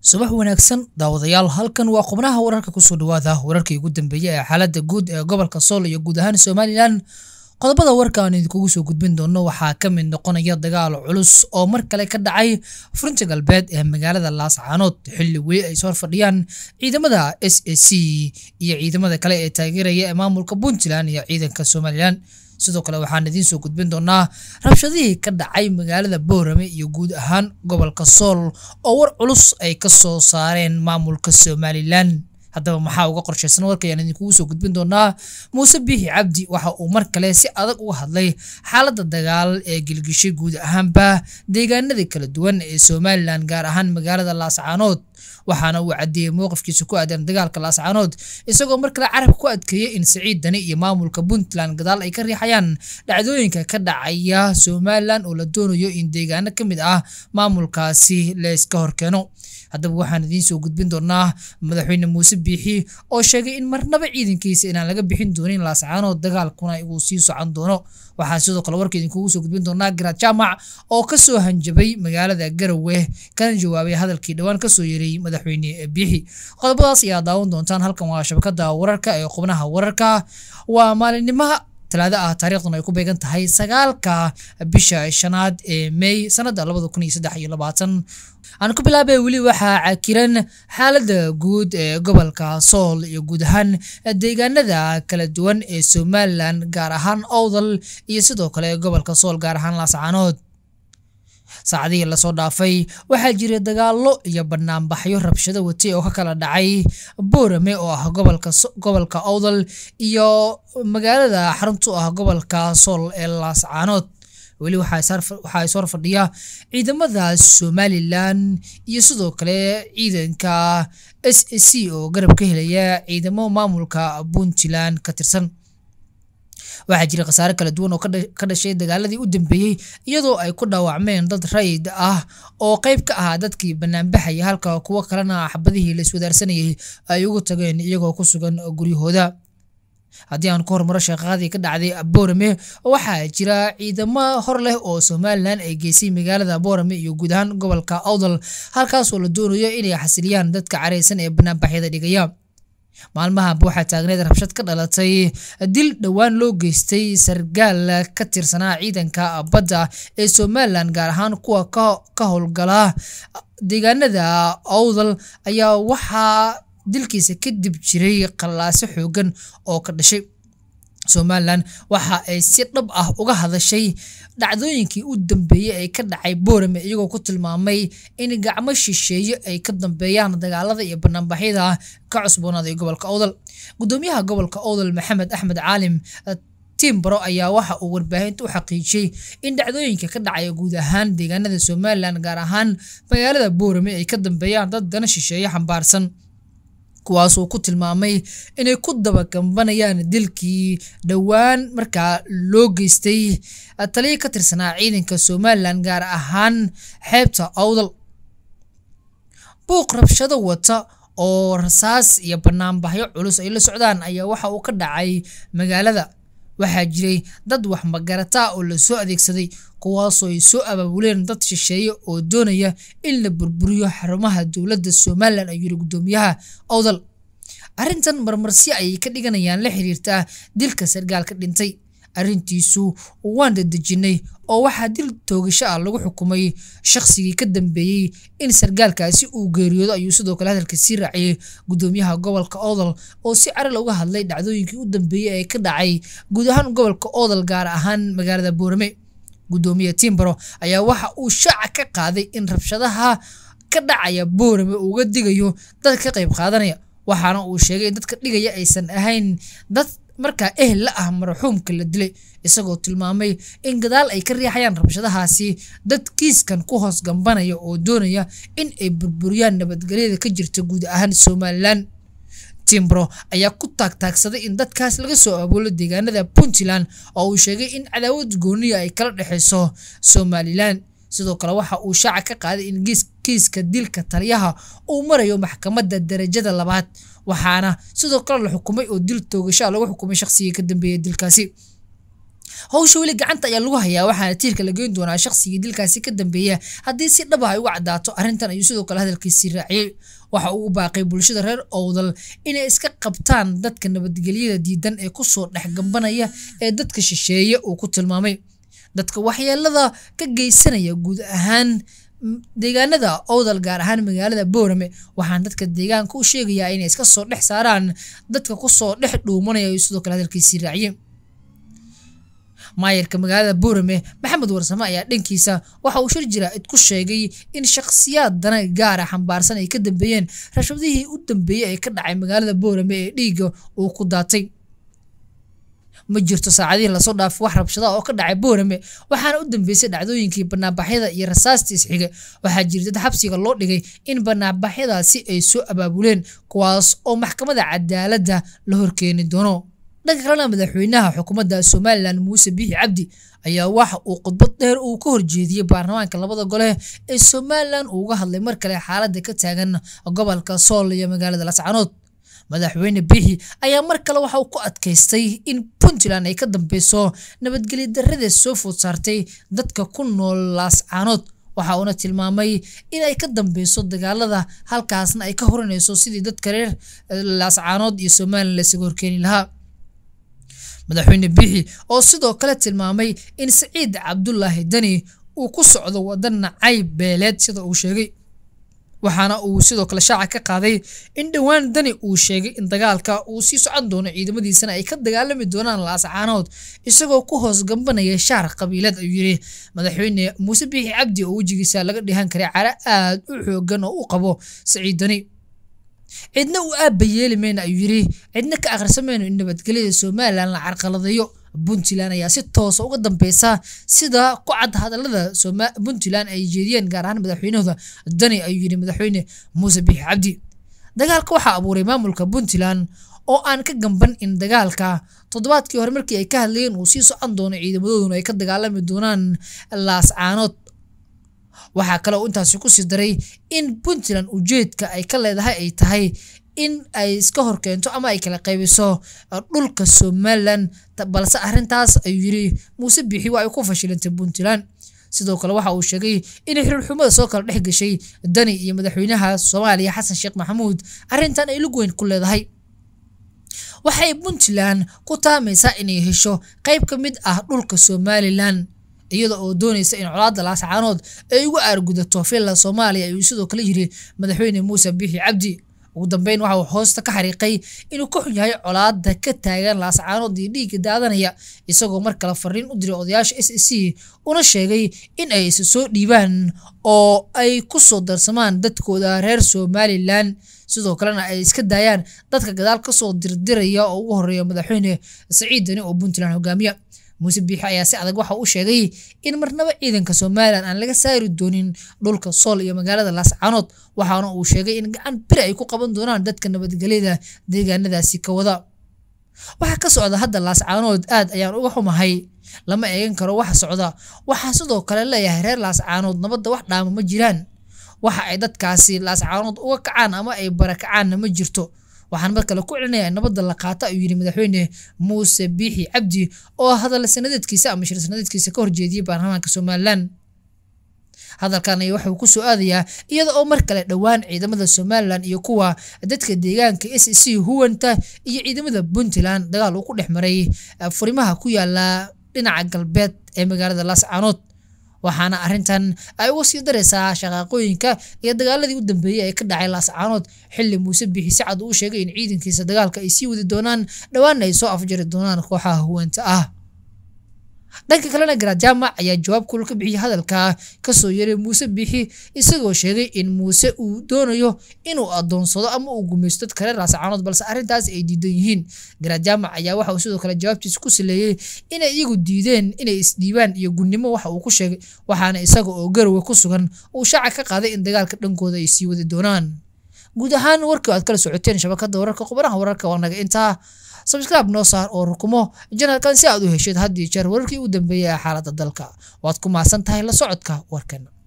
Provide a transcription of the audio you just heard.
subax wanaagsan daawadayaal halkan waa qubnaha wararka kusoo dhawaada wararkii ugu dambeeyey ee xaaladda guud ee gobolka sool iyo guud ahaan somalilan qodobada warka aan idinkugu soo gudbin doono waxaa ka mid noqonaya dagaal culus oo mar kale ka dhacay furinta galbeed ee magaalada laascaanood xilli weli ay soo fadhiyaan ciidamada s a c iyo ciidamada kale ee taageeraya ee maamulka puntland iyo ciidanka somalilan sidoo kale waxaan idiin soo gudbin doonaa rabshadihii ka dhacay magaalada boorame iyo guud ahaan gobolka sool oo war culus ay ka soo saareen maamulka somalilan haddaba maxaa uga qorshaysan warka ayaan idinkugu soo gudbin doonaa muuse biixi cabdi waxa uu mar kale si adag uga hadlay xaaladda dagaal ee gelgishay guud ahaanba deegaanada kala duwan ee somalilan gaar ahaan magaalada laascaanood waxaana uu caddeeyey mowqifkiisa ku aadan dagaalka laascaanood isagoo mar kale carab ku adkeeyey in siciid dani iyo maamulka puntland gadaal ay ka riixayaan dhacdooyinka ka dhacaya somalilan oo la doonayo in deegaano ka mid ah maamulkaasi layska horkeeno haddaba waxaan idiin soo gudbin doonaa madaxweyne muuse biixi oo sheegay in marnaba ciidankiisa inaan laga bixin doonin laascaanood dagaalkuna uu sii socon doono waxaan sidoo kale warka idinkugu soo gudbin doonaa garaad jaamac oo kasoo hanjabay magaalada garowe kana jawaabay hadalkii dhowaan kasoo yeeray madaxweyne bixi qodobadaas ayaad daawan doontaan halkan waa shabakada wararka ee xubnaha wararka waa maalinnimaha talaado ah taariikhduna ay ku beegan tahay sagaalka bisha shanaad ee may sanada aan ku bilaabay weli waxaa cakiran xaalada guud ee gobolka sool iyo guud ahaan deegaanada kala duwan ee somalilan gaar ahaan owdal iyo sidoo kale gobolka sool gaar ahaan laascaanood saacadihii lasoo dhaafay waxaa jiray dagaallo iyo banaanbaxyo rabshado watay oo ka kala dhacay boorame oo ah gobolka owdal iyo magaalada xaruntu ah gobolka sool ee laascaanood weli waxaa sor fadhiya ciidamada somalilan iyo sidoo kale ciidanka s a c oo garab ka helaya ciidamo maamulka puntland ka tirsan waxaa jira khasaare kala duwan oo ka dhashay dagaaladii u dambeeyey iyadoo ay ku dhaawacmeen dad rayid ah oo qayb ka ahaa dadkii banaanbaxaya halka kuwo kalena xabadihii la iswadaarsanayay ay ugu tageen iyagoo ku sugan guryahooda haddii aan ku hormaro sheeqaadii ka dhacday boorame waxaa jira ciidamo hor leh oo somalilan ay geysay magaalada borame iyo guud ahaan gobolka awdal halkaasoo la doonayo inay xasiliyaan dadka careysan ee banaanbaxyada dhigaya maalmahanba waxaa taagneed rabshad ka dhalatay dil dhowaan loo geystay sargaal ka tirsanaa ciidanka badda ee somalilan gaar ahaan kuwa ka howlgala deegaanada owdal ayaa waxaa dilkiisa kadib jiray qallaase xooggan oo ka dhashay somalilan waxa ay si dhab ah uga hadashay dhacdooyinkii u dambeeyey ee ka dhacay boorame iyagoo ku tilmaamay in gacmo shisheeye ay ka dambeeyaan dagaalada iyo banaanbaxyada ka cusboonaaday gobolka owdal gudoomiyaha gobolka owdal maxamed axmed caalim eh, timbro ayaa waxa uu warbaahinta u xaqiijiyey in dhacdooyinka ka dhacaya guud ahaan deegaanada somalilan gaar ahaan magaalada boorame ay ka dambeeyaan dad dana shisheeye xambaarsan kuwaas kuwaasoo ku tilmaamay inay ku daba gambanayaan dilkii dhowaan markaa loo geystay taliya ka tirsanaa ciidanka somalilan gaar ahaan xeebta awdal buuq rabshado wata oo rasaas iyo banaanbaxyo culus ay la socdaan ayaa waxa uu ka dhacay magaalada waxaa jiray dad wax magarataa oo lasoo adeegsaday kuwaasoo ay soo abaabuleen dad shisheeye oo doonaya in la burburiyo xarumaha dowladda somalilan ayuu yiri guddoomiyaha owdal arrintan marmarsi ayay ka dhiganayaan la xiriirtaa dilka sargaalka dhintay arrintiisu waan dedejinay oo waxaa dil toogasho ah lagu xukumay shaqsigii ka dambeeyey in sargaalkaasi uu geeriyoodo ayuu sidoo kale hadalka sii raaciyey gudoomiyaha gobolka odol oo si caral uga hadlay dhacdooyinkii u dambeeyey ee ka dhacay guud ahaan gobolka odol gaar ahaan magaalada boorame gudoomiye timbaro ayaa waxa uu shaaca ka qaaday in rabshadaha ka dhacaya boorame uga digayo dad ka qayb qaadanaya waxaana uu sheegay in dadka dhigaya aysan ahayn dad markaa ehel la ah marxuumka la dilay isagoo tilmaamay in gadaal ay ka riixayaan rabshadahaasi dad kiiskan ku hoos gambanaya oo doonaya in ay burburiyaan nabadgelyada ka jirta guud ahaan somalilan timbro ayaa ku taagtaagsaday in dadkaas laga soo aboolo deegaanada puntland oo uu sheegay in cadaawad gooniya ay kala dhexeyso somalilan sidoo kale waxa uu shaaca ka qaaday in kiiska dilka taliyaha uu marayo maxkamadda darajada labaad waxaana sidoo kale la xukumay oo dil toogashaa ah lagu xukumay shaqsigii ka dambeeya dilkaasi howsha weli gacanta ayaa lagu hayaa waxaana tiirka la geyn doonaa shaqsigii dilkaasi ka dambeeya haddii si dhaba ah ay uga cadaato arrintan ayuu sidoo kale hadalkiisii raaciyey waxa uu u baaqay bulshada reer owdal inay iska qabtaan dadka nabadgelyada diidan ee kusoo dhex gambanaya ee dadka shisheeye uu ku tilmaamay dadka waxyeelada ka geysanaya guud ahaan mm, deegaanada owdal gaar ahaan magaalada boorame waxaan dadka deegaanka u sheegayaa inay iska soo dhex saaraan dadka kusoo dhex dhuumanaya sidoo kale hadalkiisii raaciye maayarka magaalada boorame maxamed warsame ayaa dhankiisa waxa uu shir jira idku sheegay in shaqsiyaad dana gaara ah xambaarsan ay ka dambeeyeen rashwadihii u dambeeyey ee ka dhacay magaalada boorame ee dhiigga uu ku daatay ma jirto saacadihii lasoo dhaaf wax rabshadaa oo ka dhacay boorame waxaana u dambeysay dhacdooyinkii banaanbaxyada iyo rasaasta isxiga waxaa jira dad xabsiga loo dhigay in banaanbaxyadaasi ay soo abaabuleen kuwaas oo maxkamada cadaaladda la horkeeni doono dhanka kalena madaxweynaha xukuumadda somalilan muuse biixi cabdi ayaa waxa uu khudbad dheer uu ka horjeediyey baarlamaanka labada gole ee somalilan uuga hadlay mar kale xaaladda ka taagan gobolka sool iyo magaalada lascanood madaxweyne bihi ayaa mar kale waxa uu ku adkaystay in puntland ay ka dambeyso nabadgelyo darrada soo food saartay dadka ku nool laascaanood waxa uuna tilmaamay in ay ka dambeyso dagaalada halkaasna ay ka horinayso sidii dadka reer eh, laascaanood iyo somalilan laysaga horkeeni lahaa madaxweyne biixi oo sidoo kale tilmaamay in saciid cabdulaahi dani uu ku socdo waddan nacay beeleed sida uu sheegay waxaana uu sidoo kale shaaca ka qaaday in dhowaan dani uu sheegay in dagaalka uu sii socon doono ciidamadiisana ay ka dagaalami doonaan laascaanood isagoo ku hoos gambanaya shaar qabiilad ayuu yidhi madaxweyne muuse biixi cabdi oo wejigiisa laga dhihan karay cara aad u xooggan oo u qabo saciid dani cidna uu aabba yeeli mayna ayuu yidhi cidna ka akhrisamayno in nabadgelyada somalilan la carqaladeeyo puntland ayaa si toosa uga dambeysa sida ku cad hadalada puntland ay jeediyeen gaar ahaan madaxweynahooda dani ayuu yidhi madaxweyne muuse biixi cabdi dagaalka waxaa abuuray maamulka puntland oo aan ka gamban in dagaalka toddobaadkii hore markii ay ka hadlayeen uu sii socon doono ciidamadooduna ay ka dagaalami doonaan laascaanood waxaa kale oo intaasi ku sii daray in puntland ujeedka ay ka leedahay ay tahay in ay iska horkeento ama ay kala qaybiso dhulka somalilan balse arintaas ayuu yiri muuse biixi waa ay ku fashilantay puntland sidoo kale waxa uu sheegay inay xiriirxumada soo kala dhex gashay dani iyo madaxweynaha soomaaliya xasan sheekh maxamuud arintan ay lug weyn ku leedahay waxay puntland ku taamaysaa inay hesho qayb ka mid ah dhulka somalilan iyada oo doonaysa in colaada laascaanood ay uga aargudato villa soomaaliya ayuu sidoo kale yiri madaxweyne muuse biixi cabdi ugu dambeyn waxa uu hoosta ka xariiqay inuu ka xun yahay colaada ka taagan laascaanood iyo dhiigga daadanaya isagoo mar kale fariin u diray odayaasha s c una sheegay in ay isa soo dhiibaan oo ay ku soo darsamaan dadkooda reer somalilan sidoo kalena ay iska daayaan dadka gadaal kasoo dirdiraya oo ugu horreeya madaxweyne saciid dani oo puntland hogaamiya muuse biixi ayaa si adag waxa u sheegay in marnaba ciidanka somalilan aan laga saari doonin dhulka sool iyo magaalada laascanood waxaana uu sheegay in gacan beri ay ku qaban doonaan dadka nabadgelyada deegaanadaasi ka wada waxa ka socda hadda laascaanood aad ayaan uga xumahay lama eegan karo waxa socda waxaa sidoo kale leeyahay reer laascaanood nabadda wax dhaama ma jiraan waxa ay dadkaasi laascaanood uga kacaan ama ay barakacaanna ma jirto waxaan mar kale ku celinaya in nabadda la qaata ayuu yidhi madaxweyne muuse biixi cabdi oo hadal sanadeedkiisa ama shir sanadeedkiisa ka horjeediyey baarlamaanka somalilan hadalkan ayaa waxauu kusoo aadayaa iyada oo mar kale dhowaan ciidamada somalilan iyo kuwa dadka deegaanka s e c huwanta iyo ciidamada puntland dagaal uu ku dhex maray furimaha ku yaala dhinaca galbeed ee magaalada laascaanood waxaana arrintan ay uga sii daraysaa shaqaaqooyinka iyo dagaaladii u dambeeyey ee ka dhacay laascaanood xilli muuse biixi sacad uu sheegay in ciidankiisa dagaalka ay sii wadi doonaan dhowaanna ay soo afjari doonaan kooxaha huwaanta ah dhanka kalena garadyaamac ayaa jawaab kul ka bixiyay hadalka kasoo yeeray muuse biixi isagoo sheegay in muuse uu doonayo inuu adoonsado ama uu gumaysto dad kale raasacaanood balse arrintaas ay diidan yihiin garaadyaamac ayaa waxa uu sidoo kale jawaabtiisa ku saleeyey inay iyagu diideen inay isdhiibaan iyo gunnimo waxa uu ku sheegay waxaana isaga oo garowe ku sugan uu shaaca ka qaaday in dagaalka dhankooda ay sii wadi doonaan guud ahaan warkii aad kala socoteen shabakada wararka qubanaha wararka wanaga intaa sabscribe noo saar oo rukumo janalkan si aad u heshid haddii iyo jeer wararkii ugu dambeeyay ee xaalada dalka waad ku maasan tahay la socodka warkan